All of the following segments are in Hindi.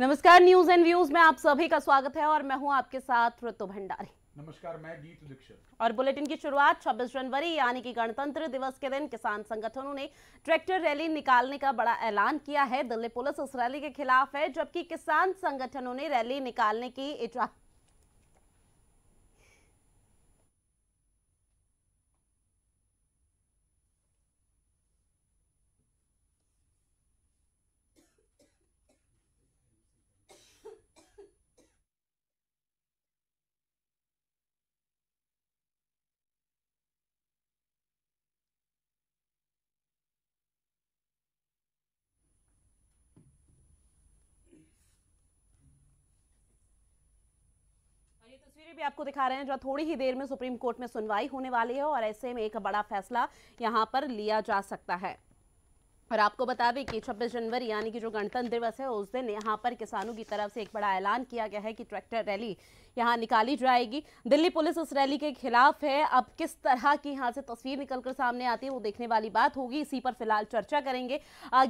नमस्कार न्यूज एंड व्यूज में आप सभी का स्वागत है और मैं हूं आपके साथ ऋतु भंडारी नमस्कार मैं गीत दीक्षित और बुलेटिन की शुरुआत 26 जनवरी यानी कि गणतंत्र दिवस के दिन किसान संगठनों ने ट्रैक्टर रैली निकालने का बड़ा ऐलान किया है दिल्ली पुलिस उस रैली के खिलाफ है जबकि किसान संगठनों ने रैली निकालने की इजाजत भी आपको दिखा रहे हैं जो थोड़ी ही देर में सुप्रीम कोर्ट में सुनवाई होने वाली है और ऐसे में एक बड़ा फैसला यहाँ पर लिया जा सकता है और आपको बता दें कि 26 जनवरी यानी कि जो गणतंत्र दिवस है उस दिन यहाँ पर किसानों की तरफ से एक बड़ा ऐलान किया गया है कि ट्रैक्टर रैली यहाँ निकाली जाएगी दिल्ली पुलिस उस रैली के खिलाफ है अब किस तरह की यहाँ से तस्वीर निकल कर सामने आती है वो देखने वाली बात होगी इसी पर फिलहाल चर्चा करेंगे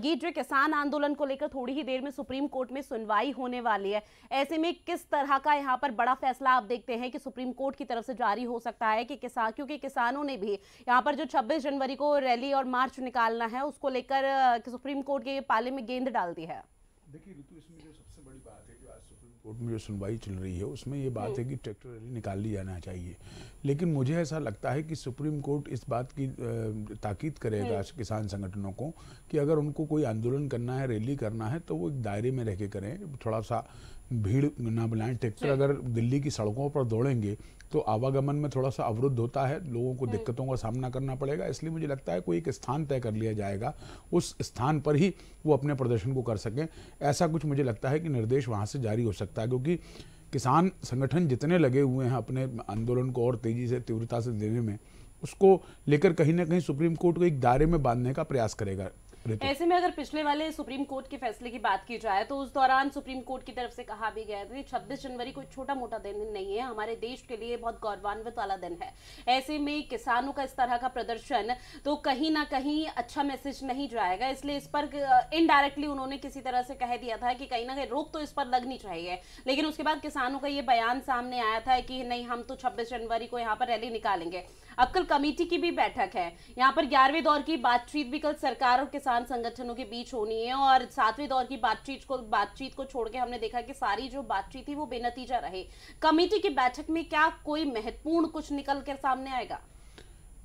गीड्रे किसान आंदोलन को लेकर थोड़ी ही देर में सुप्रीम कोर्ट में सुनवाई होने वाली है ऐसे में किस तरह का यहाँ पर बड़ा फैसला आप देखते हैं कि सुप्रीम कोर्ट की तरफ से जारी हो सकता है कि किसान क्योंकि किसानों ने भी यहाँ पर जो छब्बीस जनवरी को रैली और मार्च निकालना है उसको लेकर सुप्रीम कोर्ट के पाले में गेंद डाल दी है देखिए ऋतु इसमें जो सबसे बड़ी बात है कोर्ट में जो सुनवाई चल रही है उसमें ये बात हम्म। है कि ट्रैक्टर रैली निकाल ली जाना चाहिए लेकिन मुझे ऐसा लगता है कि सुप्रीम कोर्ट इस बात की ताकीद करेगा हम्म। किसान संगठनों को कि अगर उनको कोई आंदोलन करना है रैली करना है तो वो एक दायरे में रह के करें थोड़ा सा भीड़ ना बनाएं ट्रैक्टर हम्म। अगर दिल्ली की सड़कों पर दौड़ेंगे तो आवागमन में थोड़ा सा अवरुद्ध होता है लोगों को हम्म। दिक्कतों का सामना करना पड़ेगा इसलिए मुझे लगता है कोई एक स्थान तय कर लिया जाएगा उस स्थान पर ही वो अपने प्रदर्शन को कर सकें ऐसा कुछ मुझे लगता है कि निर्देश वहाँ से जारी हो सकता है क्योंकि किसान संगठन जितने लगे हुए हैं अपने आंदोलन को और तेज़ी से तीव्रता से देने में उसको लेकर कहीं ना कहीं सुप्रीम कोर्ट को एक दायरे में बांधने का प्रयास करेगा ऐसे में अगर पिछले वाले सुप्रीम कोर्ट के फैसले की बात की जाए तो उस दौरान सुप्रीम कोर्ट की तरफ से कहा भी गया था छब्बीस जनवरी कोई छोटा मोटा दिन नहीं है हमारे देश के लिए बहुत गौरवान्वित वाला दिन है ऐसे में किसानों का इस तरह का प्रदर्शन तो कहीं ना कहीं अच्छा मैसेज नहीं जाएगा इसलिए इस पर इनडायरेक्टली उन्होंने किसी तरह से कह दिया था कि कहीं ना कहीं रोक तो इस पर लगनी चाहिए लेकिन उसके बाद किसानों का ये बयान सामने आया था कि नहीं हम तो छब्बीस जनवरी को यहाँ पर रैली निकालेंगे अब कल कमेटी की भी बैठक है यहाँ पर ग्यारहवें दौर की बातचीत भी कल सरकार और किसान संगठनों के बीच होनी है और सातवें दौर की बातचीत को बातचीत को छोड़ के हमने देखा कि सारी जो बातचीत थी वो बेनतीजा रहे कमेटी की बैठक में क्या कोई महत्वपूर्ण कुछ निकल कर सामने आएगा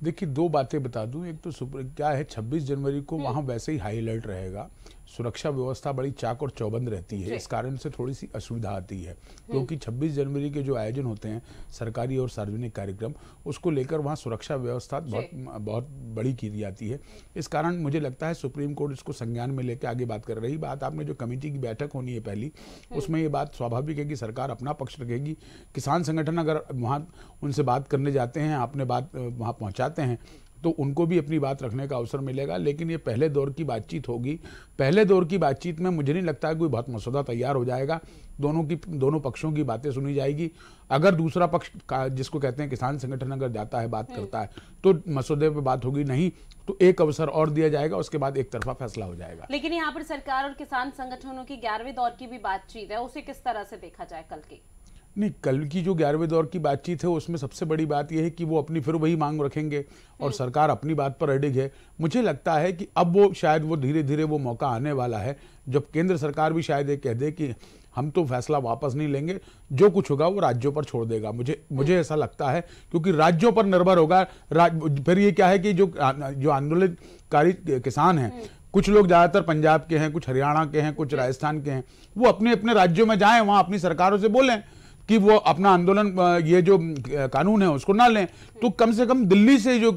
देखिए दो बातें बता दूं एक तो सुप्र क्या है 26 जनवरी को हम्म। वहाँ वैसे ही हाई अलर्ट रहेगा सुरक्षा व्यवस्था बड़ी चाक और चौबंद रहती है इस कारण से थोड़ी सी असुविधा आती है हम्म। क्योंकि 26 जनवरी के जो आयोजन होते हैं सरकारी और सार्वजनिक कार्यक्रम उसको लेकर वहाँ सुरक्षा व्यवस्था बहुत बहुत बड़ी की जाती है इस कारण मुझे लगता है सुप्रीम कोर्ट इसको संज्ञान में लेकर आगे बात कर रही बात आपने जो कमेटी की बैठक होनी है पहली हम्म। उसमें ये बात स्वाभाविक है कि सरकार अपना पक्ष रखेगी किसान संगठन अगर वहाँ उनसे बात करने जाते हैं अपने बात वहाँ पहुँचाते हैं तो उनको भी अपनी बात रखने का अवसर मिलेगा लेकिन ये पहले दौर की बातचीत होगी पहले दौर की बातचीत में मुझे नहीं लगता है कोई बहुत मसौदा तैयार हो जाएगा दोनों की दोनों पक्षों की बातें सुनी जाएगी अगर दूसरा पक्ष का जिसको कहते हैं किसान संगठन अगर जाता है बात हम्म। करता है तो मसौदे पर बात होगी नहीं तो एक अवसर और दिया जाएगा उसके बाद एक तरफा फैसला हो जाएगा लेकिन यहाँ पर सरकार और किसान संगठनों की ग्यारहवें दौर की भी बातचीत है उसे किस तरह से देखा जाए कल की नहीं कल की जो ग्यारहवें दौर की बातचीत है उसमें सबसे बड़ी बात यह है कि वो अपनी फिर वही मांग रखेंगे और हम्म। सरकार अपनी बात पर अडिग है मुझे लगता है कि अब वो शायद वो धीरे धीरे वो मौका आने वाला है जब केंद्र सरकार भी शायद ये कह दे कि हम तो फैसला वापस नहीं लेंगे जो कुछ होगा वो राज्यों पर छोड़ देगा मुझे मुझे ऐसा लगता है क्योंकि राज्यों पर निर्भर होगा फिर ये क्या है कि जो जो आंदोलनकारी किसान हैं हम्म। कुछ लोग ज़्यादातर पंजाब के हैं कुछ हरियाणा के हैं कुछ हम्म। राजस्थान के हैं वो अपने अपने राज्यों में जाएं वहाँ अपनी सरकारों से बोलें कि वो अपना आंदोलन ये जो कानून है उसको ना लें तो कम से कम दिल्ली से जो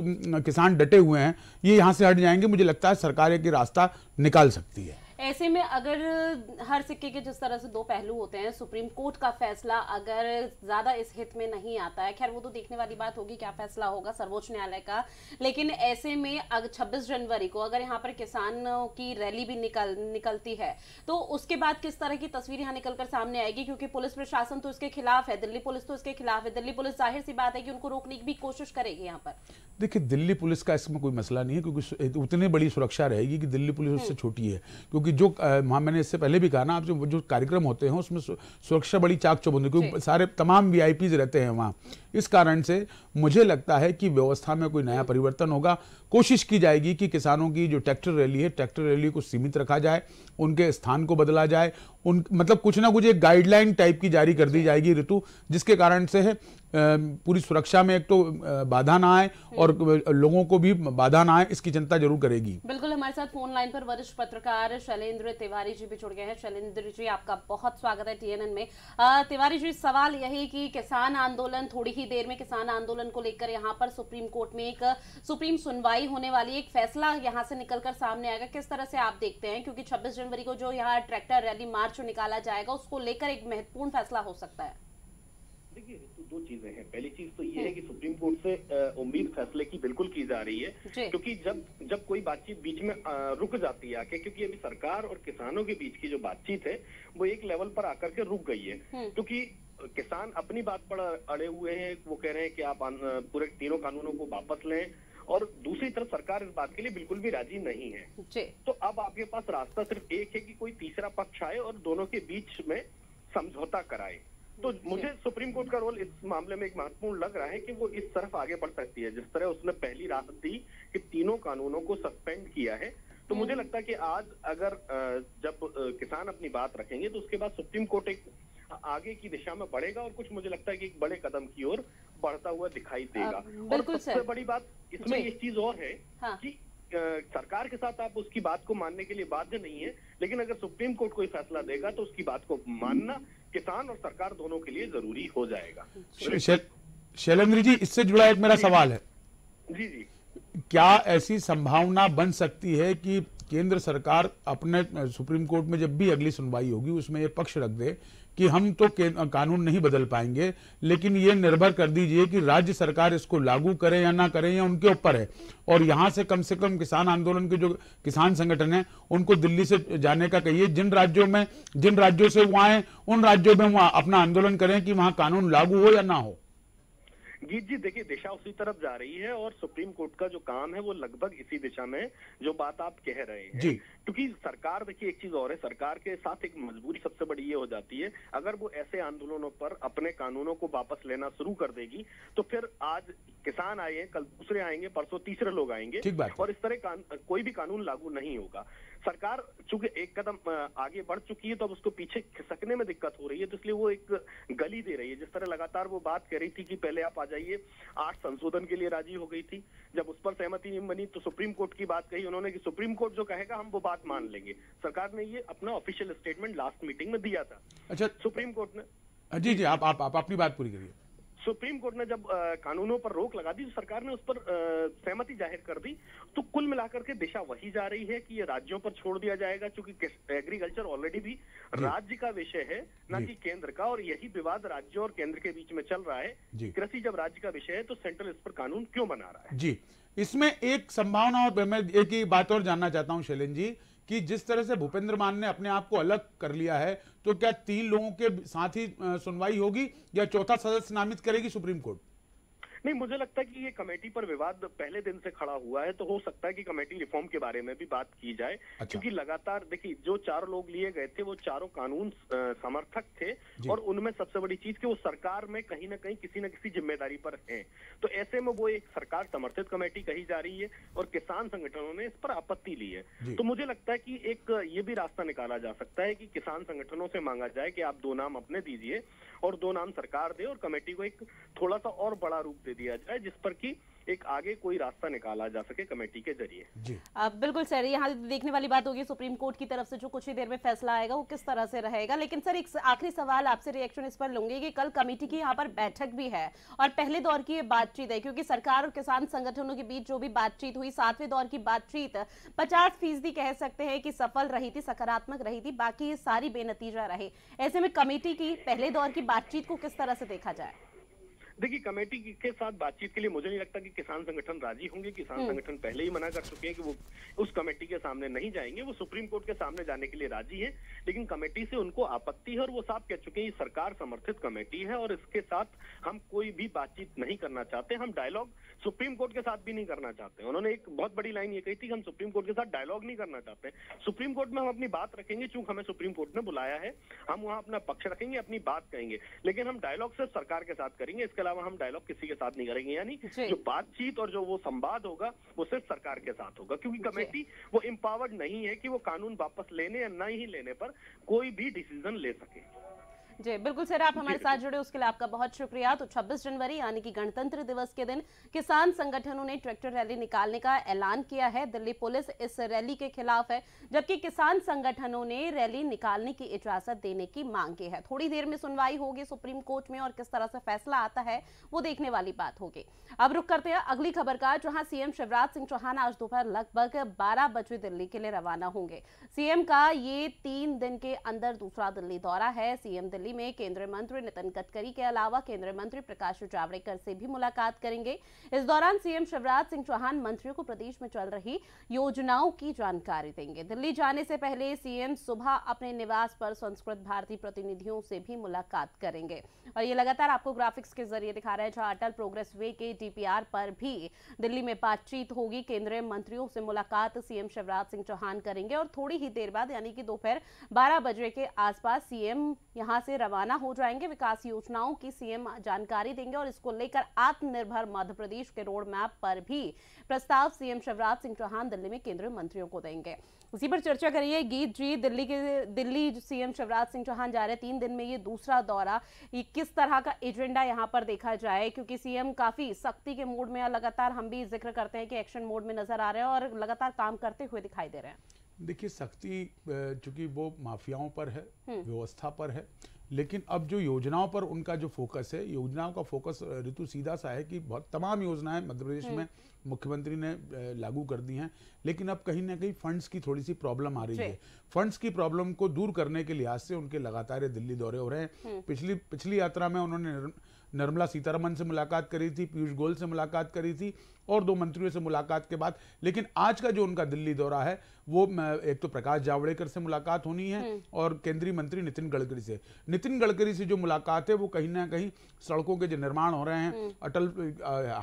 किसान डटे हुए हैं ये यहाँ से हट जाएंगे मुझे लगता है सरकार एक रास्ता निकाल सकती है ऐसे में अगर हर सिक्के के जिस तरह से दो पहलू होते हैं सुप्रीम कोर्ट का फैसला अगर ज़्यादा इस हित में नहीं आता है खैर वो तो देखने वाली बात होगी क्या फैसला होगा सर्वोच्च न्यायालय का लेकिन ऐसे में अगर छब्बीस जनवरी को अगर यहाँ पर किसानों की रैली भी निकल निकलती है तो उसके बाद किस तरह की तस्वीर यहाँ निकलकर सामने आएगी क्योंकि पुलिस प्रशासन तो इसके खिलाफ है दिल्ली पुलिस तो इसके खिलाफ है दिल्ली पुलिस जाहिर सी बात है कि उनको रोकने की भी कोशिश करेगी यहाँ पर देखिए दिल्ली पुलिस का इसमें कोई मसला नहीं है क्योंकि उतनी बड़ी सुरक्षा रहेगी कि दिल्ली पुलिस हम्म। उससे छोटी है क्योंकि क्योंकि जो मैंने इससे पहले भी कहा ना आप जो जो कार्यक्रम होते हैं उसमें सुरक्षा बड़ी चाक चौबंद क्योंकि सारे तमाम वी रहते हैं वहाँ इस कारण से मुझे लगता है कि व्यवस्था में कोई नया परिवर्तन होगा कोशिश की जाएगी कि किसानों की जो ट्रैक्टर रैली है ट्रैक्टर रैली को सीमित रखा जाए उनके स्थान को बदला जाए उन मतलब कुछ ना कुछ एक गाइडलाइन टाइप की जारी कर दी जाएगी ऋतु जिसके कारण से है पूरी सुरक्षा में एक तो बाधा ना आए और हम्म। लोगों को भी बाधा ना आए इसकी चिंता जरूर करेगी बिल्कुल हमारे साथ फोन लाइन पर वरिष्ठ पत्रकार शैलेंद्र तिवारी जी भी जुड़ गए हैं शैलेंद्र जी आपका बहुत स्वागत है टीएनएन में तिवारी जी सवाल यही कि किसान आंदोलन थोड़ी ही देर में किसान आंदोलन को लेकर यहाँ पर सुप्रीम कोर्ट में एक सुप्रीम सुनवाई सुनवाई होने वाली एक फैसला यहाँ से निकलकर सामने आएगा किस तरह से आप देखते हैं क्योंकि 26 जनवरी को जो यहाँ ट्रैक्टर रैली मार्च निकाला जाएगा उसको लेकर एक महत्वपूर्ण फैसला हो सकता है तो दो चीजें हैं पहली चीज तो ये है हम्म। कि सुप्रीम कोर्ट से उम्मीद फैसले की बिल्कुल की जा रही है क्योंकि जब जब कोई बातचीत बीच में आ, रुक जाती है आके क्योंकि अभी सरकार और किसानों के बीच की जो बातचीत है वो एक लेवल पर आकर के रुक गई है हम्म। क्योंकि किसान अपनी बात पर अड़े हुए हैं वो कह रहे हैं कि आप पूरे तीनों कानूनों को वापस लें और दूसरी तरफ सरकार इस बात के लिए बिल्कुल भी राजी नहीं है तो अब आपके पास रास्ता सिर्फ एक है कि कोई तीसरा पक्ष आए और दोनों के बीच में समझौता कराए तो मुझे सुप्रीम कोर्ट का रोल इस मामले में एक महत्वपूर्ण लग रहा है कि वो इस तरफ आगे बढ़ सकती है जिस तरह उसने पहली राहत दी कि तीनों कानूनों को सस्पेंड किया है तो मुझे हम्म। लगता है कि आज अगर जब किसान अपनी बात रखेंगे तो उसके बाद सुप्रीम कोर्ट एक आगे की दिशा में बढ़ेगा और कुछ मुझे लगता है कि एक बड़े कदम की ओर बढ़ता हुआ दिखाई देगा और सबसे बड़ी बात इसमें एक चीज और है हाँ। कि सरकार के साथ आप उसकी बात को मानने के लिए बाध्य नहीं है लेकिन अगर सुप्रीम कोर्ट कोई फैसला देगा तो उसकी बात को मानना किसान और सरकार दोनों के लिए जरूरी हो जाएगा शैलेंद्र जी इससे जुड़ा एक मेरा सवाल है जी जी क्या ऐसी संभावना बन सकती है कि केंद्र सरकार अपने सुप्रीम कोर्ट में जब भी अगली सुनवाई होगी उसमें ये पक्ष रख दे कि हम तो कानून नहीं बदल पाएंगे लेकिन ये निर्भर कर दीजिए कि राज्य सरकार इसको लागू करे या ना करे या उनके ऊपर है और यहाँ से कम से कम किसान आंदोलन के जो किसान संगठन है उनको दिल्ली से जाने का कहिए जिन राज्यों में जिन राज्यों से वो आए उन राज्यों में वहाँ अपना आंदोलन करें कि वहाँ कानून लागू हो या ना हो गीत जी देखिए दिशा उसी तरफ जा रही है और सुप्रीम कोर्ट का जो काम है वो लगभग इसी दिशा में जो बात आप कह रहे हैं क्योंकि सरकार देखिए एक चीज और है सरकार के साथ एक मजबूरी सबसे बड़ी ये हो जाती है अगर वो ऐसे आंदोलनों पर अपने कानूनों को वापस लेना शुरू कर देगी तो फिर आज किसान आए हैं कल दूसरे आएंगे परसों तीसरे लोग आएंगे ठीक बात और इस तरह कोई भी कानून लागू नहीं होगा सरकार चूंकि एक कदम आगे बढ़ चुकी है तो अब उसको पीछे खिसकने में दिक्कत हो रही है तो इसलिए वो एक गली दे रही है जिस तरह लगातार वो बात कह रही थी कि पहले आप आ जाइए आठ संशोधन के लिए राजी हो गई थी जब उस पर सहमति नहीं बनी तो सुप्रीम कोर्ट की बात कही उन्होंने कि सुप्रीम कोर्ट जो कहेगा हम वो बात मान लेंगे सरकार ने ये अपना ऑफिशियल स्टेटमेंट लास्ट मीटिंग में दिया था अच्छा सुप्रीम कोर्ट ने हाँ, जी जी आप अपनी बात पूरी करिए सुप्रीम कोर्ट ने जब कानूनों पर रोक लगा दी तो सरकार ने उस पर सहमति जाहिर कर दी तो कुल मिलाकर के दिशा वही जा रही है कि ये राज्यों पर छोड़ दिया जाएगा क्योंकि एग्रीकल्चर ऑलरेडी भी राज्य का विषय है ना कि केंद्र का और यही विवाद राज्यों और केंद्र के बीच में चल रहा है कृषि जब राज्य का विषय है तो सेंट्रल इस पर कानून क्यों बना रहा है जी इसमें एक संभावना और मैं एक ही बात और जानना चाहता हूँ शैलेन जी कि जिस तरह से भूपेंद्र मान ने अपने आप को अलग कर लिया है तो क्या तीन लोगों के साथ ही सुनवाई होगी या चौथा सदस्य नामित करेगी सुप्रीम कोर्ट नहीं मुझे लगता है कि ये कमेटी पर विवाद पहले दिन से खड़ा हुआ है तो हो सकता है कि कमेटी रिफॉर्म के बारे में भी बात की जाए अच्छा। क्योंकि लगातार देखिए जो चार लोग लिए गए थे वो चारों कानून समर्थक थे और उनमें सबसे बड़ी चीज कि वो सरकार में कहीं ना कहीं किसी न किसी जिम्मेदारी पर है तो ऐसे में वो एक सरकार समर्थित कमेटी कही जा रही है और किसान संगठनों ने इस पर आपत्ति ली है तो मुझे लगता है कि एक ये भी रास्ता निकाला जा सकता है कि किसान संगठनों से मांगा जाए कि आप दो नाम अपने दीजिए और दो नाम सरकार दे और कमेटी को एक थोड़ा सा और बड़ा रूप दे दिया जाए जिस पर की एक आगे कोई रास्ता निकाला जा सके कमेटी के जरिए बिल्कुल सर यहाँ तो देखने वाली बात होगी सुप्रीम कोर्ट की तरफ से जो कुछ ही देर में फैसला आएगा वो किस तरह से रहेगा लेकिन सर एक आखिरी सवाल आपसे रिएक्शन इस पर लूंगी कि कल कमेटी की यहाँ पर बैठक भी है और पहले दौर की ये बातचीत है क्योंकि सरकार और किसान संगठनों के बीच जो भी बातचीत हुई सातवें दौर की बातचीत पचास फीसदी कह सकते हैं कि सफल रही थी सकारात्मक रही थी बाकी ये सारी बेनतीजा रहे ऐसे में कमेटी की पहले दौर की बातचीत को किस तरह से देखा जाए देखिए कमेटी के साथ बातचीत के लिए मुझे नहीं लगता कि किसान संगठन राजी होंगे किसान हम्म। संगठन पहले ही मना कर चुके हैं कि वो उस कमेटी के सामने नहीं जाएंगे वो सुप्रीम कोर्ट के सामने जाने के लिए राजी है लेकिन कमेटी से उनको आपत्ति है और वो साफ कह चुके हैं सरकार समर्थित कमेटी है और इसके साथ हम कोई भी बातचीत नहीं करना चाहते हम डायलॉग सुप्रीम कोर्ट के साथ भी नहीं करना चाहते उन्होंने एक बहुत बड़ी लाइन ये कही थी कि हम सुप्रीम कोर्ट के साथ डायलॉग नहीं करना चाहते सुप्रीम कोर्ट में हम अपनी बात रखेंगे चूंकि हमें सुप्रीम कोर्ट ने बुलाया है हम वहां अपना पक्ष रखेंगे अपनी बात कहेंगे लेकिन हम डायलॉग सिर्फ सरकार के साथ करेंगे इसके अलावा हम डायलॉग किसी के साथ नहीं करेंगे यानी जो बातचीत और जो वो संवाद होगा वो सिर्फ सरकार के साथ होगा क्योंकि कमेटी वो इम्पावर्ड नहीं है कि वो कानून वापस लेने या नहीं लेने पर कोई भी डिसीजन ले सके जी बिल्कुल सर आप हमारे साथ जुड़े उसके लिए आपका बहुत शुक्रिया तो 26 जनवरी यानी कि गणतंत्र दिवस के दिन किसान संगठनों ने ट्रैक्टर रैली निकालने का ऐलान किया है दिल्ली पुलिस इस रैली के खिलाफ है जबकि किसान संगठनों ने रैली निकालने की इजाजत देने की मांग की है थोड़ी देर में सुनवाई होगी सुप्रीम कोर्ट में और किस तरह से फैसला आता है वो देखने वाली बात होगी अब रुख करते हैं अगली खबर का जहाँ सीएम शिवराज सिंह चौहान आज दोपहर लगभग बारह बजे दिल्ली के लिए रवाना होंगे सीएम का ये तीन दिन के अंदर दूसरा दिल्ली दौरा है सीएम दिल्ली दिल्ली में केंद्रीय मंत्री नितिन गडकरी के अलावा केंद्रीय मंत्री प्रकाश जावड़ेकर से भी मुलाकात करेंगे इस दौरान सीएम शिवराज सिंह चौहान मंत्रियों को प्रदेश में चल रही योजनाओं की जानकारी देंगे दिल्ली जाने से पहले सीएम सुबह अपने निवास पर संस्कृत भारती प्रतिनिधियों से भी मुलाकात करेंगे और ये लगातार आपको ग्राफिक्स के जरिए दिखा रहे हैं जहां अटल प्रोग्रेस वे के डीपीआर पर भी दिल्ली में बातचीत होगी केंद्रीय मंत्रियों से मुलाकात सीएम शिवराज सिंह चौहान करेंगे और थोड़ी ही देर बाद यानी कि दोपहर बारह बजे के आसपास सीएम यहां से से रवाना हो जाएंगे विकास योजनाओं की सीएम जानकारी देंगे और इसको लेकर आत्मनिर्भर मध्य प्रदेश के रोड मैप पर भी प्रस्ताव सीएम शिवराज सिंह चौहान दिल्ली में केंद्रीय मंत्रियों को देंगे उसी पर चर्चा करिए गीत जी दिल्ली के दिल्ली सीएम शिवराज सिंह चौहान जा रहे हैं तीन दिन में ये दूसरा दौरा ये किस तरह का एजेंडा यहाँ पर देखा जाए क्योंकि सीएम काफी सख्ती के मूड में लगातार हम भी जिक्र करते हैं कि एक्शन मोड में नजर आ रहे हैं और लगातार काम करते हुए दिखाई दे रहे हैं देखिए सख्ती चूंकि वो माफियाओं पर है व्यवस्था पर है लेकिन अब जो योजनाओं पर उनका जो फोकस है योजनाओं का फोकस ऋतु सीधा सा है कि बहुत तमाम योजनाएं मध्य प्रदेश हम्म। में मुख्यमंत्री ने लागू कर दी हैं लेकिन अब कहीं ना कहीं फंड्स की थोड़ी सी प्रॉब्लम आ रही है फंड्स की प्रॉब्लम को दूर करने के लिहाज से उनके लगातार दिल्ली दौरे हो रहे हैं हम्म। पिछली पिछली यात्रा में उन्होंने निर्मला सीतारमन से मुलाकात करी थी पीयूष गोयल से मुलाकात करी थी और दो मंत्रियों से मुलाकात के बाद लेकिन आज का जो उनका दिल्ली दौरा है वो एक तो प्रकाश जावड़ेकर से मुलाकात होनी है हम्म। और केंद्रीय मंत्री नितिन गडकरी से नितिन गडकरी से जो मुलाकात है वो कहीं ना कहीं सड़कों के जो निर्माण हो रहे हैं हम्म। अटल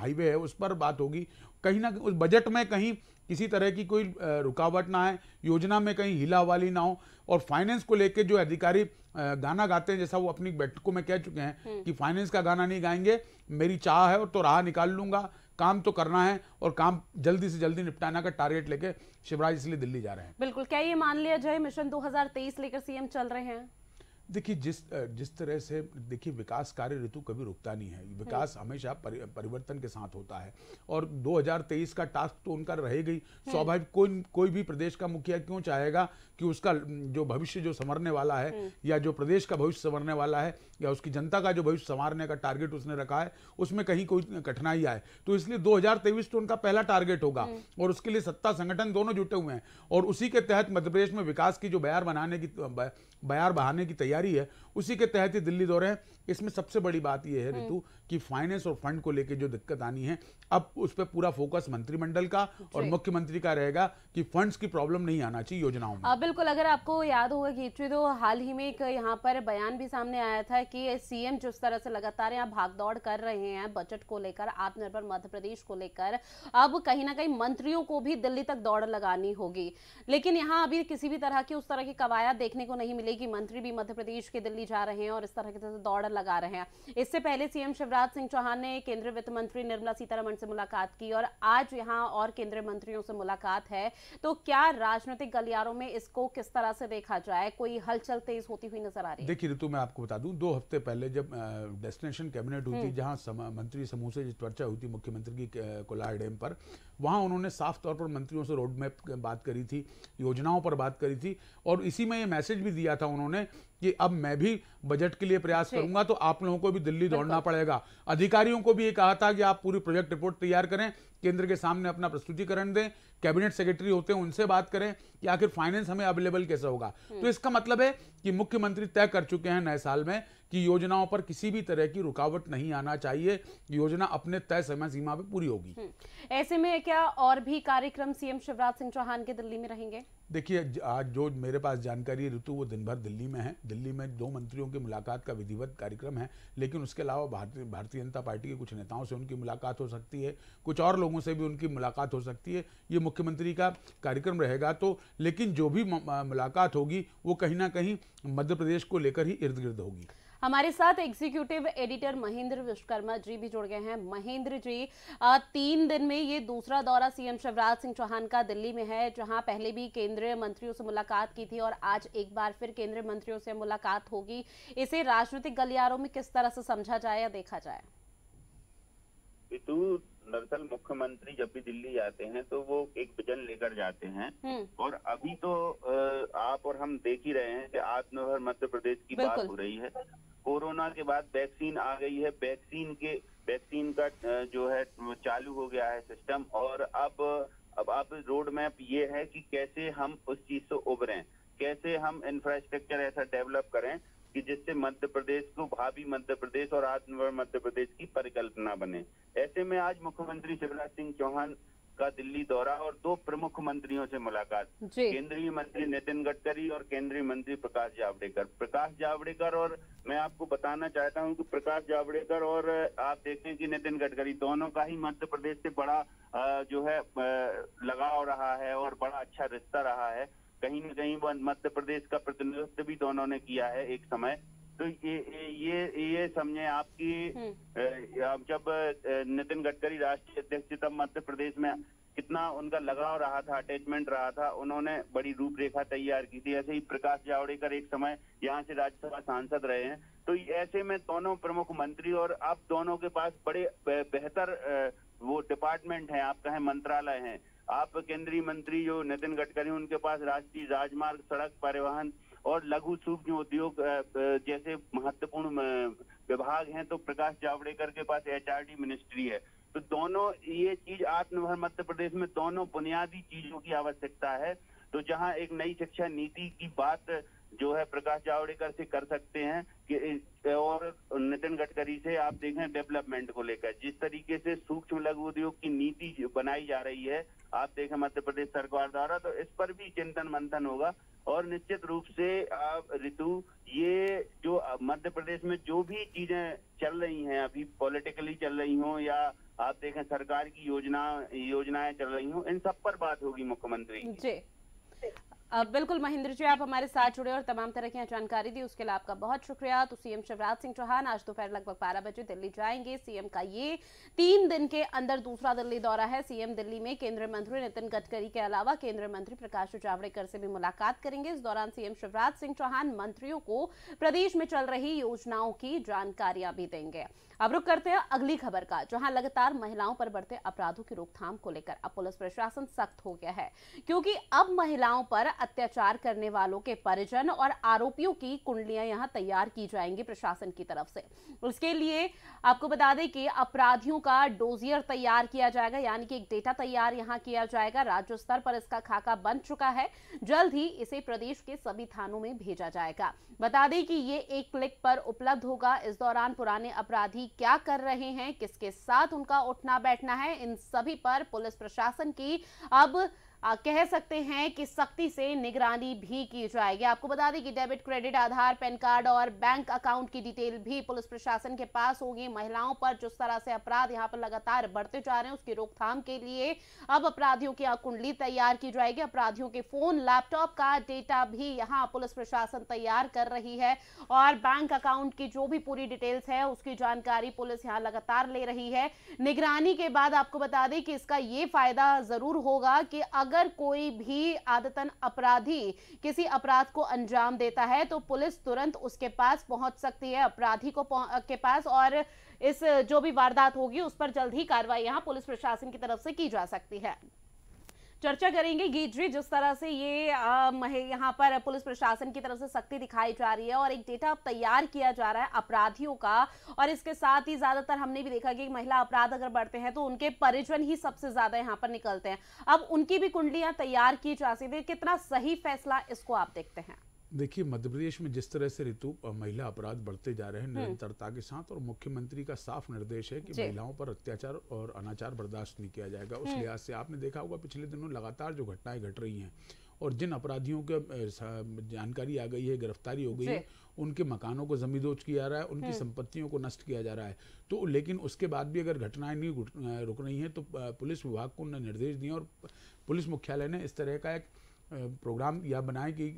हाईवे है उस पर बात होगी कहीं ना उस बजट में कहीं किसी तरह की कोई रुकावट ना आए योजना में कहीं हिला वाली ना हो और फाइनेंस को लेके जो अधिकारी गाना गाते हैं जैसा वो अपनी बैठकों में कह चुके हैं हम्म। कि फाइनेंस का गाना नहीं गाएंगे मेरी चाह है और तो राह निकाल लूंगा काम तो करना है और काम जल्दी से जल्दी निपटाना का टारगेट लेके शिवराज इसलिए दिल्ली जा रहे हैं बिल्कुल क्या ये मान लिया जाए मिशन 2023 लेकर सीएम चल रहे हैं देखिए जिस जिस तरह से देखिए विकास कार्य ऋतु कभी रुकता नहीं है हाँ। विकास हमेशा परि, परिवर्तन के साथ होता है और 2023 का टास्क तो उनका रह गई हाँ। स्वाभाविक कोई कोई भी प्रदेश का मुखिया क्यों चाहेगा कि उसका जो भविष्य जो संवरने वाला है हाँ। या जो प्रदेश का भविष्य संवरने वाला है या उसकी जनता का जो भविष्य संवारने का टारगेट उसने रखा है उसमें कहीं कोई कठिनाई आए तो इसलिए दो तो उनका पहला टारगेट होगा और उसके लिए सत्ता संगठन दोनों जुटे हुए हैं और उसी के तहत मध्यप्रदेश में विकास की जो बयार बनाने की बयार बहाने की तैयारी तैयारी है उसी के तहत ही दिल्ली दौरे हैं इसमें सबसे बड़ी बात यह है ऋतु हम्म। कि फाइनेंस और फंड को लेकर जो दिक्कत आनी है अब उस पर पूरा फोकस मंत्रिमंडल का और मुख्यमंत्री का रहेगा कि फंड्स की प्रॉब्लम नहीं आना चाहिए योजनाओं में बिल्कुल अगर आपको याद होगा कि तो हाल ही में एक यहाँ पर बयान भी सामने आया था कि सीएम जिस तरह से लगातार यहाँ भागदौड़ कर रहे हैं बजट को लेकर आत्मनिर्भर मध्य प्रदेश को लेकर अब कहीं ना कहीं मंत्रियों को भी दिल्ली तक दौड़ लगानी होगी लेकिन यहाँ अभी किसी भी तरह की उस तरह की कवायद देखने को नहीं मिलेगी मंत्री भी मध्य प्रदेश के दिल्ली जा रहे हैं और इस तरह के तो दौड़ लगा रहे हैं इससे पहले सीएम शिवराज सिंह चौहान ने केंद्रीय वित्त मंत्री निर्मला सीतारमण से मुलाकात की और आज यहाँ और केंद्रीय मंत्रियों से मुलाकात है तो क्या राजनीतिक गलियारों में इसको किस तरह से देखा जाए कोई हलचल तेज होती हुई नजर आ रही देखिए ऋतु मैं आपको बता दूं दो हफ्ते पहले जब डेस्टिनेशन कैबिनेट हुई थी हम्म। जहां मंत्री समूह से चर्चा हुई थी मुख्यमंत्री की कोलार डैम पर वहां उन्होंने साफ तौर पर मंत्रियों से रोडमैप बात करी थी योजनाओं पर बात करी थी और इसी में ये मैसेज भी दिया था उन्होंने कि अब मैं भी बजट के लिए प्रयास करूंगा तो आप लोगों को भी दिल्ली दौड़ना पड़ेगा अधिकारियों को भी ये कहा था कि आप पूरी प्रोजेक्ट रिपोर्ट तैयार करें केंद्र के सामने अपना प्रस्तुतिकरण दें कैबिनेट सेक्रेटरी होते हैं उनसे बात करें कि आखिर फाइनेंस हमें अवेलेबल कैसे होगा हम्म। तो इसका मतलब है कि मुख्यमंत्री तय कर चुके हैं नए साल में कि योजनाओं पर किसी भी तरह की रुकावट नहीं आना चाहिए योजना अपने तय समय सीमा पर पूरी होगी हम्म। ऐसे में क्या और भी कार्यक्रम सीएम शिवराज सिंह चौहान के दिल्ली में रहेंगे देखिए आज जो मेरे पास जानकारी ऋतु वो दिन भर दिल्ली में है दिल्ली में दो मंत्रियों की मुलाकात का विधिवत कार्यक्रम है लेकिन उसके अलावा भारतीय भारतीय जनता पार्टी के कुछ नेताओं से उनकी मुलाकात हो सकती है कुछ और लोगों से भी उनकी मुलाकात हो सकती है ये मुख्यमंत्री का कार्यक्रम रहेगा तो लेकिन जो भी मुलाकात होगी वो कहीं ना कहीं मध्य प्रदेश को लेकर ही इर्द गिर्द होगी हमारे साथ एग्जीक्यूटिव एडिटर महेंद्र विश्वकर्मा जी भी जुड़ गए हैं महेंद्र जी तीन दिन में ये दूसरा दौरा सीएम शिवराज सिंह चौहान का दिल्ली में है जहां पहले भी केंद्रीय मंत्रियों से मुलाकात की थी और आज एक बार फिर केंद्रीय मंत्रियों से मुलाकात होगी इसे राजनीतिक गलियारों में किस तरह से समझा जाए या देखा जाए दरअसल मुख्यमंत्री जब भी दिल्ली जाते हैं तो वो एक विजन लेकर जाते हैं हम्म। और अभी तो आप और हम देख ही रहे हैं कि आत्मनिर्भर मध्य प्रदेश की बात हो रही है कोरोना के बाद वैक्सीन आ गई है वैक्सीन के वैक्सीन का जो है चालू हो गया है सिस्टम और अब अब आप रोड मैप ये है कि कैसे हम उस चीज से उभरें कैसे हम इंफ्रास्ट्रक्चर ऐसा डेवलप करें कि जिससे मध्य प्रदेश को भावी मध्य प्रदेश और आत्मनिर्भर मध्य प्रदेश की परिकल्पना बने ऐसे में आज मुख्यमंत्री शिवराज सिंह चौहान का दिल्ली दौरा और दो प्रमुख मंत्रियों से मुलाकात केंद्रीय मंत्री नितिन गडकरी और केंद्रीय मंत्री प्रकाश जावड़ेकर प्रकाश जावड़ेकर और मैं आपको बताना चाहता हूं कि प्रकाश जावड़ेकर और आप देखें कि नितिन गडकरी दोनों का ही मध्य प्रदेश से बड़ा जो है लगाव रहा है और बड़ा अच्छा रिश्ता रहा है कहीं ना कहीं मध्य प्रदेश का प्रतिनिधित्व भी दोनों ने किया है एक समय तो ये ये ये समझे आपकी हम्म। आप जब नितिन गडकरी राष्ट्रीय अध्यक्ष तब मध्य प्रदेश में कितना उनका लगाव रहा था अटैचमेंट रहा था उन्होंने बड़ी रूपरेखा तैयार की थी ऐसे ही प्रकाश जावड़ेकर एक समय यहाँ से राज्यसभा सांसद रहे हैं तो ऐसे में दोनों प्रमुख मंत्री और अब दोनों के पास बड़े बेहतर वो डिपार्टमेंट है आप कहें मंत्रालय है आप केंद्रीय मंत्री जो नितिन गडकरी उनके पास राष्ट्रीय राजमार्ग सड़क परिवहन और लघु सूक्ष्म उद्योग जैसे महत्वपूर्ण विभाग हैं तो प्रकाश जावड़ेकर के पास एचआरडी मिनिस्ट्री है तो दोनों ये चीज आत्मनिर्भर मध्य प्रदेश में दोनों बुनियादी चीजों की आवश्यकता है तो जहाँ एक नई शिक्षा नीति की बात जो है प्रकाश जावड़ेकर से कर सकते हैं कि और नितिन गडकरी से आप देखें डेवलपमेंट को लेकर जिस तरीके से सूक्ष्म लघु उद्योग की नीति बनाई जा रही है आप देखें मध्य प्रदेश सरकार द्वारा तो इस पर भी चिंतन मंथन होगा और निश्चित रूप से आप ऋतु ये जो मध्य प्रदेश में जो भी चीजें चल रही हैं अभी पॉलिटिकली चल रही हो या आप देखें सरकार की योजना योजनाएं चल रही हों इन सब पर बात होगी मुख्यमंत्री जी बिल्कुल महेंद्र जी आप हमारे साथ जुड़े और तमाम तरह की जानकारी दी उसके लिए आपका बहुत शुक्रिया तो सीएम शिवराज सिंह चौहान आज दोपहर लगभग बारह बजे दिल्ली जाएंगे सीएम का ये तीन दिन के अंदर दूसरा दिल्ली दौरा है सीएम दिल्ली में केंद्रीय मंत्री नितिन गडकरी के अलावा केंद्रीय मंत्री प्रकाश जावड़ेकर से भी मुलाकात करेंगे इस दौरान सीएम शिवराज सिंह चौहान मंत्रियों को प्रदेश में चल रही योजनाओं की जानकारियां भी देंगे अब रुक करते हैं अगली खबर का जहां लगातार महिलाओं पर बढ़ते अपराधों की रोकथाम को लेकर अब पुलिस प्रशासन सख्त हो गया है क्योंकि अब महिलाओं पर अत्याचार करने वालों के परिजन और आरोपियों की कुंडलियां यहां तैयार की जाएंगी प्रशासन की तरफ से उसके लिए आपको बता दें कि अपराधियों का डोजियर तैयार किया जाएगा यानी कि एक डेटा तैयार यहां किया जाएगा राज्य स्तर पर इसका खाका बन चुका है जल्द ही इसे प्रदेश के सभी थानों में भेजा जाएगा बता दें कि ये एक क्लिक पर उपलब्ध होगा इस दौरान पुराने अपराधी क्या कर रहे हैं किसके साथ उनका उठना बैठना है इन सभी पर पुलिस प्रशासन की अब कह सकते हैं कि सख्ती से निगरानी भी की जाएगी आपको बता दें कि debit credit Aadhaar PAN card और बैंक अकाउंट की डिटेल भी पुलिस प्रशासन के पास होगी महिलाओं पर जिस तरह से अपराध यहां पर लगातार बढ़ते जा रहे हैं उसकी रोकथाम के लिए अब अपराधियों की कुंडली तैयार की जाएगी अपराधियों के फोन लैपटॉप का डेटा भी यहाँ पुलिस प्रशासन तैयार कर रही है और बैंक अकाउंट की जो भी पूरी डिटेल्स है उसकी जानकारी पुलिस यहाँ लगातार ले रही है निगरानी के बाद आपको बता दें कि इसका ये फायदा जरूर होगा कि अगर अगर कोई भी आदतन अपराधी किसी अपराध को अंजाम देता है तो पुलिस तुरंत उसके पास पहुंच सकती है अपराधी को के पास और इस जो भी वारदात होगी उस पर जल्द ही कार्रवाई यहाँ पुलिस प्रशासन की तरफ से की जा सकती है चर्चा करेंगे गीजरी जिस तरह से ये यहाँ पर पुलिस प्रशासन की तरफ से सख्ती दिखाई जा रही है और एक डेटा अब तैयार किया जा रहा है अपराधियों का और इसके साथ ही ज्यादातर हमने भी देखा कि महिला अपराध अगर बढ़ते हैं तो उनके परिजन ही सबसे ज्यादा यहाँ पर निकलते हैं अब उनकी भी कुंडलियां तैयार की जा सकती है कितना सही फैसला इसको आप देखते हैं देखिए मध्य प्रदेश में जिस तरह से ऋतु महिला अपराध बढ़ते जा रहे हैं हम्म। निरंतरता के साथ और मुख्यमंत्री का साफ निर्देश है कि महिलाओं पर अत्याचार और अनाचार बर्दाश्त नहीं किया जाएगा उस हम्म। लिहाज से आपने देखा होगा पिछले दिनों लगातार जो घटनाएं घट रही हैं और जिन अपराधियों के जानकारी आ गई है गिरफ्तारी हो गई है उनके मकानों को जमींदोज किया जा रहा है उनकी हम्म। संपत्तियों को नष्ट किया जा रहा है तो लेकिन उसके बाद भी अगर घटनाएं नहीं रुक रही हैं तो पुलिस विभाग को निर्देश दिए और पुलिस मुख्यालय ने इस तरह का एक प्रोग्राम या बनाए कि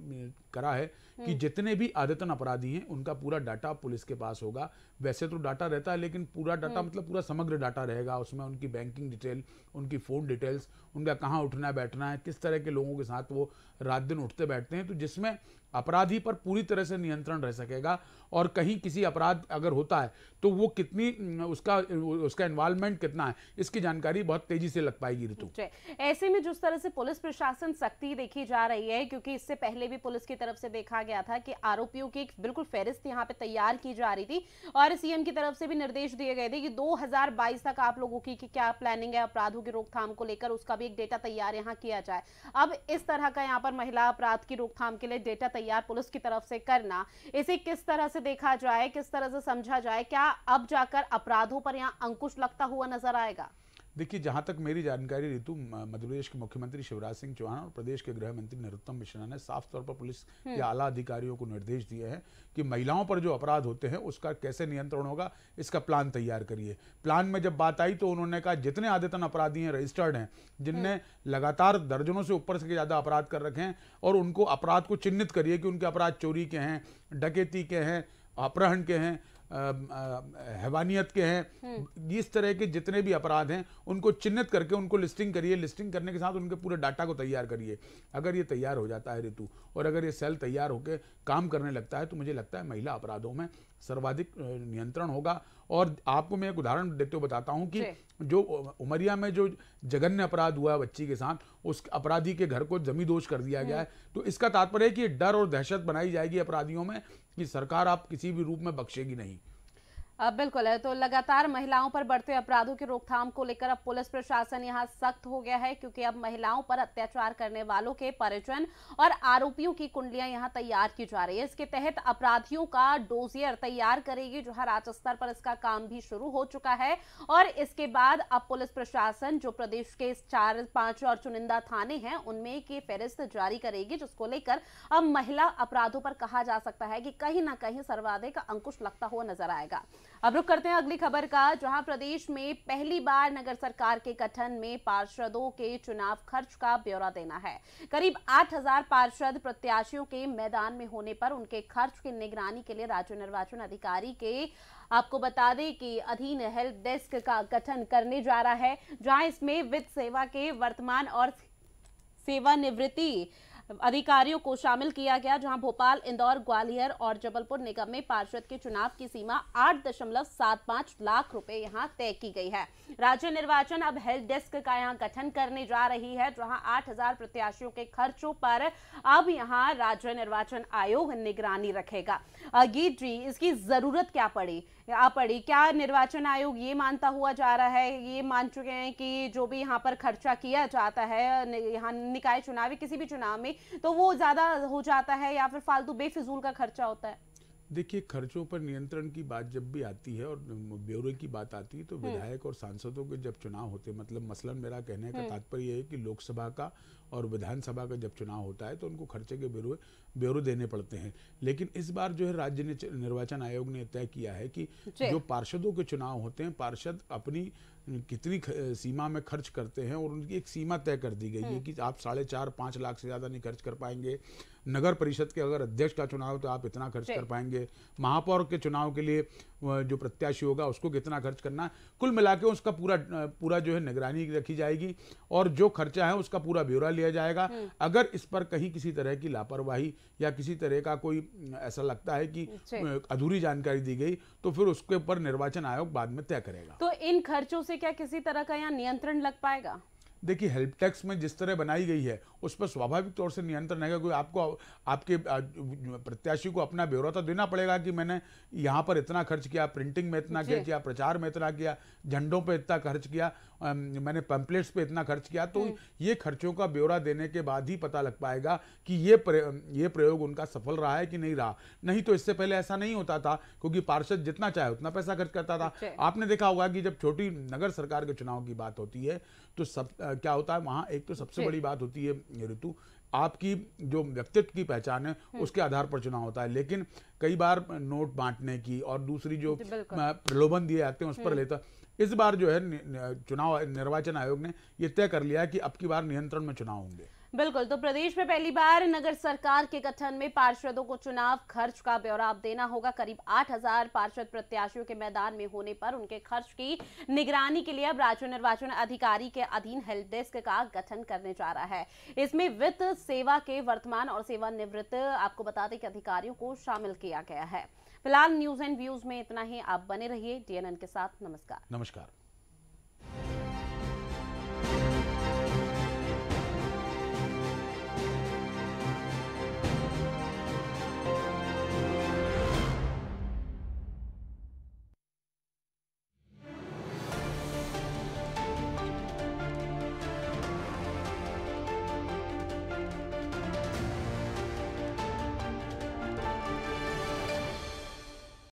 करा है कि हम्म। जितने भी आदतन अपराधी हैं उनका पूरा डाटा पुलिस के पास होगा वैसे तो डाटा रहता है लेकिन पूरा डाटा हम्म। मतलब पूरा समग्र डाटा रहेगा उसमें उनकी बैंकिंग डिटेल उनकी फ़ोन डिटेल्स उनका कहाँ उठना है बैठना है किस तरह के लोगों के साथ वो रात दिन उठते बैठते हैं तो जिसमें अपराधी पर पूरी तरह से नियंत्रण रह सकेगा और कहीं किसी अपराध अगर होता है तो वो कितनी उसका उसका इन्वॉल्वमेंट कितना है इसकी जानकारी बहुत तेजी से लग पाएगी ऋतु ऐसे में जिस तरह से पुलिस प्रशासन सख्ती देखी जा रही है क्योंकि इससे पहले भी पुलिस की तरफ से देखा गया था कि आरोपियों की एक बिल्कुल फेरिस्त यहाँ पे तैयार की जा रही थी और और सीएम की तरफ से भी निर्देश दिए गए थे कि 2022 तक आप लोगों की कि क्या प्लानिंग है अपराधों की रोकथाम को लेकर उसका भी एक डेटा तैयार यहाँ किया जाए अब इस तरह का यहाँ पर महिला अपराध की रोकथाम के लिए डेटा तैयार पुलिस की तरफ से करना इसे किस तरह से देखा जाए किस तरह से समझा जाए क्या अब जाकर अपराधों पर यहाँ अंकुश लगता हुआ नजर आएगा देखिए जहाँ तक मेरी जानकारी ऋतु मध्य प्रदेश के मुख्यमंत्री शिवराज सिंह चौहान और प्रदेश के गृह मंत्री नरोत्तम मिश्रा ने साफ तौर पर पुलिस हम्म। के आला अधिकारियों को निर्देश दिए हैं कि महिलाओं पर जो अपराध होते हैं उसका कैसे नियंत्रण होगा इसका प्लान तैयार करिए प्लान में जब बात आई तो उन्होंने कहा जितने आदतन अपराधी हैं रजिस्टर्ड हैं जिनने हम्म। लगातार दर्जनों से ऊपर से ज़्यादा अपराध कर रखे हैं और उनको अपराध को चिन्हित करिए कि उनके अपराध चोरी के हैं डकेती के हैं अपहरण के हैं हैवानियत के हैं इस हम्म। तरह के जितने भी अपराध हैं उनको चिन्हित करके उनको लिस्टिंग करिए लिस्टिंग करने के साथ उनके पूरे डाटा को तैयार करिए अगर ये तैयार हो जाता है ऋतु और अगर ये सेल तैयार होकर काम करने लगता है तो मुझे लगता है महिला अपराधों में सर्वाधिक नियंत्रण होगा और आपको मैं एक उदाहरण देते हुए बताता हूँ कि जो उमरिया में जो जघन्य अपराध हुआ है बच्ची के साथ उस अपराधी के घर को जमी दोष कर दिया गया है हम्म। तो इसका तात्पर्य है कि डर और दहशत बनाई जाएगी अपराधियों में कि सरकार आप किसी भी रूप में बख्शेगी नहीं बिल्कुल है तो लगातार महिलाओं पर बढ़ते अपराधों की रोकथाम को लेकर अब पुलिस प्रशासन यहां सख्त हो गया है क्योंकि अब महिलाओं पर अत्याचार करने वालों के परिजन और आरोपियों की कुंडलियां यहां तैयार की जा रही है इसके तहत अपराधियों का डोजियर तैयार करेगी जहां राज्य स्तर पर इसका काम भी शुरू हो चुका है और इसके बाद अब पुलिस प्रशासन जो प्रदेश के चार पांच और चुनिंदा थाने हैं उनमें की फेरिस्त जारी करेगी जिसको लेकर अब महिला अपराधों पर कहा जा सकता है कि कहीं ना कहीं सर्वाधिक अंकुश लगता हुआ नजर आएगा अब रुक करते हैं अगली खबर का जहां प्रदेश में पहली बार नगर सरकार के गठन में पार्षदों के चुनाव खर्च का ब्यौरा देना है करीब 8000 पार्षद प्रत्याशियों के मैदान में होने पर उनके खर्च की निगरानी के लिए राज्य निर्वाचन अधिकारी के आपको बता दें कि अधीन हेल्प डेस्क का गठन करने जा रहा है जहां इसमें वित्त सेवा के वर्तमान और सेवानिवृत्ति अधिकारियों को शामिल किया गया जहां भोपाल इंदौर ग्वालियर और जबलपुर निगम में पार्षद के चुनाव की सीमा आठ दशमलव सात पांच लाख रुपए यहां तय की गई है राज्य निर्वाचन अब हेल्प डेस्क का यहां गठन करने जा रही है जहां आठ हजार प्रत्याशियों के खर्चों पर अब यहाँ राज्य निर्वाचन आयोग निगरानी रखेगा गीत जी इसकी जरूरत क्या पड़ी आ पड़ी क्या निर्वाचन आयोग ये मानता हुआ जा रहा है ये मान चुके हैं कि जो भी यहाँ पर खर्चा किया जाता है यहाँ निकाय चुनाव किसी भी चुनाव में तो वो ज़्यादा हो जाता है या फिर फालतू बेफिजूल का खर्चा होता है देखिए खर्चों पर नियंत्रण की बात जब भी आती है और ब्यौरे की बात आती है तो हम्म। विधायक और सांसदों के जब चुनाव होते मतलब मसलन मेरा कहने का हम्म। तात्पर्य है कि लोकसभा का और विधानसभा का जब चुनाव होता है तो उनको खर्चे के ब्यौरे ब्यौरे देने पड़ते हैं लेकिन इस बार जो है राज्य निर्वाचन आयोग ने तय किया है कि जो पार्षदों के चुनाव होते हैं पार्षद अपनी कितनी सीमा में खर्च करते हैं और उनकी एक सीमा तय कर दी गई है हम्म। कि आप साढ़े चार पाँच लाख से ज़्यादा नहीं खर्च कर पाएंगे नगर परिषद के अगर अध्यक्ष का चुनाव तो आप इतना खर्च कर पाएंगे महापौर के चुनाव के लिए जो प्रत्याशी होगा उसको कितना खर्च करना कुल मिला के उसका पूरा पूरा जो है निगरानी रखी जाएगी और जो खर्चा है उसका पूरा ब्यौरा लिया जाएगा हम्म। अगर इस पर कहीं किसी तरह की लापरवाही या किसी तरह का कोई ऐसा लगता है कि अधूरी जानकारी दी गई तो फिर उसके ऊपर निर्वाचन आयोग बाद में तय करेगा तो इन खर्चों से क्या किसी तरह का यहाँ नियंत्रण लग पाएगा देखिए हेल्प टैक्स में जिस तरह बनाई गई है उस पर स्वाभाविक तौर से नियंत्रण रहेगा क्योंकि आपको आपके प्रत्याशी को अपना ब्यौरा तो देना पड़ेगा कि मैंने यहाँ पर इतना खर्च किया प्रिंटिंग में इतना खर्च किया प्रचार में इतना किया झंडों पर इतना खर्च किया मैंने पंपलेट्स पे इतना खर्च किया तो हम्म। ये खर्चों का ब्यौरा देने के बाद ही पता लग पाएगा कि ये ये प्रयोग उनका सफल रहा है कि नहीं रहा नहीं तो इससे पहले ऐसा नहीं होता था क्योंकि पार्षद जितना चाहे उतना पैसा खर्च करता था आपने देखा होगा कि जब छोटी नगर सरकार के चुनाव की बात होती है तो सब आ, क्या होता है वहाँ एक तो सबसे बड़ी बात होती है ऋतु आपकी जो व्यक्तित्व की पहचान है हम्म। उसके आधार पर चुनाव होता है लेकिन कई बार नोट बांटने की और दूसरी जो प्रलोभन दिए जाते हैं उस पर हम्म। लेता इस बार जो है चुनाव निर्वाचन आयोग ने यह तय कर लिया कि अब की बार नियंत्रण में चुनाव होंगे बिल्कुल तो प्रदेश में पहली बार नगर सरकार के गठन में पार्षदों को चुनाव खर्च का ब्यौरा देना होगा करीब 8000 पार्षद प्रत्याशियों के मैदान में होने पर उनके खर्च की निगरानी के लिए अब राज्य निर्वाचन अधिकारी के अधीन हेल्प डेस्क का गठन करने जा रहा है इसमें वित्त सेवा के वर्तमान और सेवानिवृत्त आपको बता दें कि अधिकारियों को शामिल किया गया है फिलहाल न्यूज एंड व्यूज में इतना ही आप बने रहिए डीएनएन के साथ नमस्कार नमस्कार